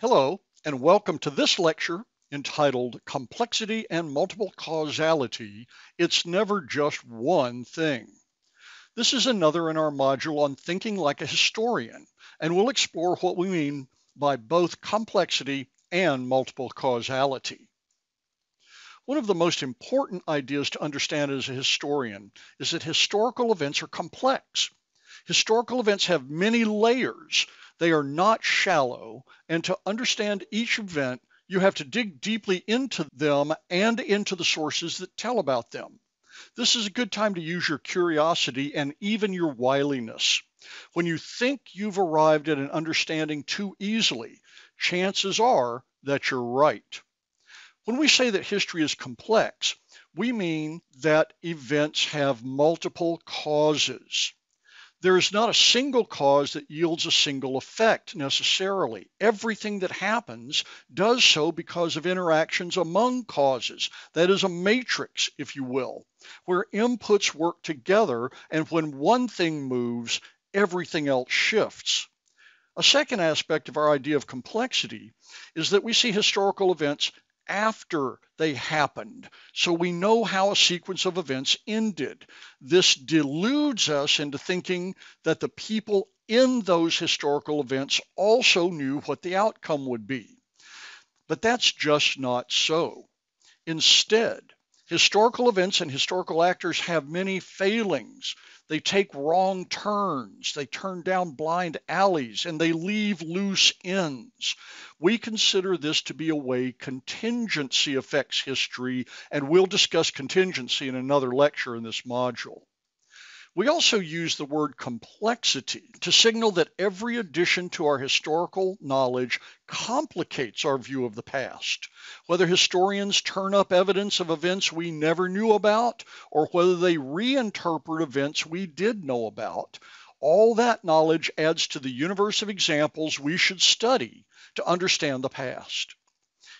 Hello, and welcome to this lecture entitled Complexity and Multiple Causality It's Never Just One Thing. This is another in our module on thinking like a historian, and we'll explore what we mean by both complexity and multiple causality. One of the most important ideas to understand as a historian is that historical events are complex. Historical events have many layers they are not shallow. And to understand each event, you have to dig deeply into them and into the sources that tell about them. This is a good time to use your curiosity and even your wiliness. When you think you've arrived at an understanding too easily, chances are that you're right. When we say that history is complex, we mean that events have multiple causes. There is not a single cause that yields a single effect necessarily. Everything that happens does so because of interactions among causes. That is a matrix, if you will, where inputs work together, and when one thing moves, everything else shifts. A second aspect of our idea of complexity is that we see historical events after they happened. So we know how a sequence of events ended. This deludes us into thinking that the people in those historical events also knew what the outcome would be. But that's just not so. Instead, Historical events and historical actors have many failings. They take wrong turns, they turn down blind alleys, and they leave loose ends. We consider this to be a way contingency affects history, and we'll discuss contingency in another lecture in this module. We also use the word complexity to signal that every addition to our historical knowledge complicates our view of the past. Whether historians turn up evidence of events we never knew about, or whether they reinterpret events we did know about, all that knowledge adds to the universe of examples we should study to understand the past.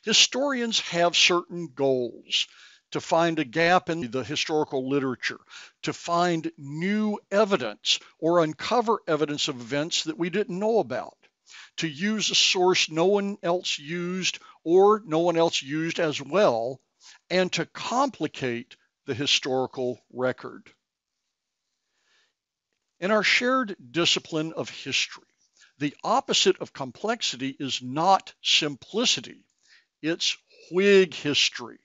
Historians have certain goals to find a gap in the historical literature, to find new evidence or uncover evidence of events that we didn't know about, to use a source no one else used or no one else used as well, and to complicate the historical record. In our shared discipline of history, the opposite of complexity is not simplicity, it's Whig history.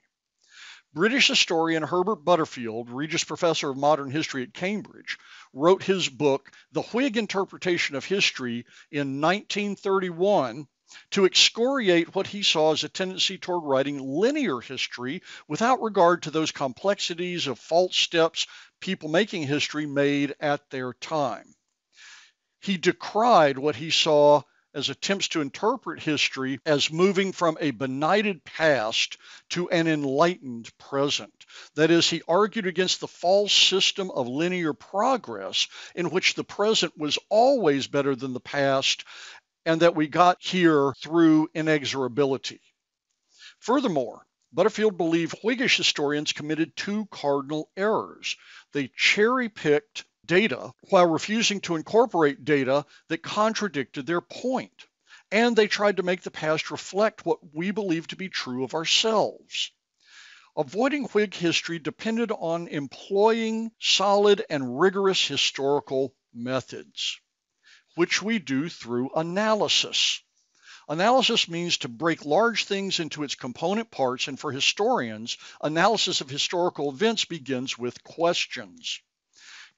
British historian Herbert Butterfield, Regius Professor of Modern History at Cambridge, wrote his book, The Whig Interpretation of History, in 1931 to excoriate what he saw as a tendency toward writing linear history without regard to those complexities of false steps people making history made at their time. He decried what he saw as attempts to interpret history as moving from a benighted past to an enlightened present. That is, he argued against the false system of linear progress in which the present was always better than the past and that we got here through inexorability. Furthermore, Butterfield believed Whiggish historians committed two cardinal errors. They cherry picked data while refusing to incorporate data that contradicted their point. And they tried to make the past reflect what we believe to be true of ourselves. Avoiding Whig history depended on employing solid and rigorous historical methods, which we do through analysis. Analysis means to break large things into its component parts, and for historians, analysis of historical events begins with questions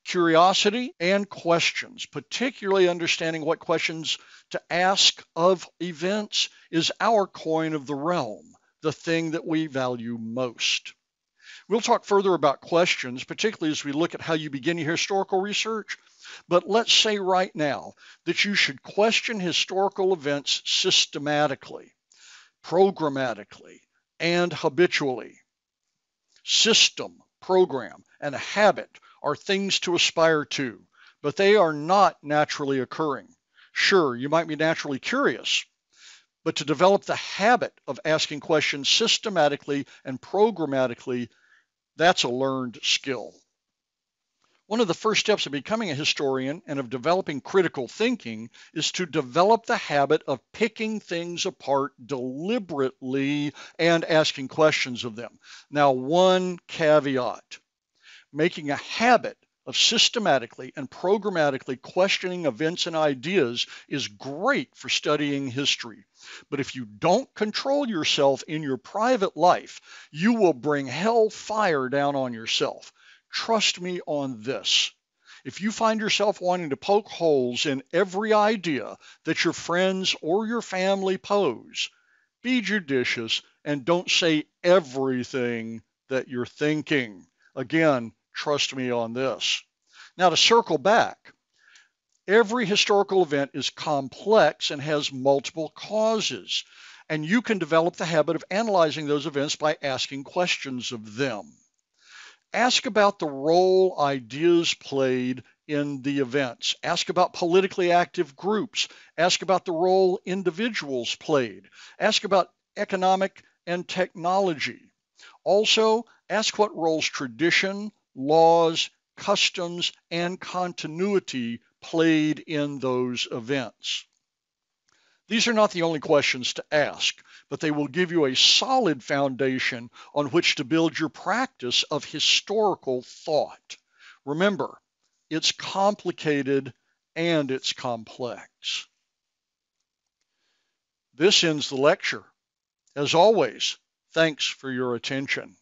curiosity and questions, particularly understanding what questions to ask of events, is our coin of the realm, the thing that we value most. We'll talk further about questions, particularly as we look at how you begin your historical research. But let's say right now that you should question historical events systematically, programmatically, and habitually. System, program, and habit are things to aspire to, but they are not naturally occurring. Sure, you might be naturally curious, but to develop the habit of asking questions systematically and programmatically, that's a learned skill. One of the first steps of becoming a historian and of developing critical thinking is to develop the habit of picking things apart deliberately and asking questions of them. Now, one caveat making a habit of systematically and programmatically questioning events and ideas is great for studying history. But if you don't control yourself in your private life, you will bring hell fire down on yourself. Trust me on this. If you find yourself wanting to poke holes in every idea that your friends or your family pose, be judicious and don't say everything that you're thinking. Again, Trust me on this. Now, to circle back, every historical event is complex and has multiple causes, and you can develop the habit of analyzing those events by asking questions of them. Ask about the role ideas played in the events. Ask about politically active groups. Ask about the role individuals played. Ask about economic and technology. Also, ask what roles tradition, laws, customs, and continuity played in those events. These are not the only questions to ask, but they will give you a solid foundation on which to build your practice of historical thought. Remember, it's complicated and it's complex. This ends the lecture. As always, thanks for your attention.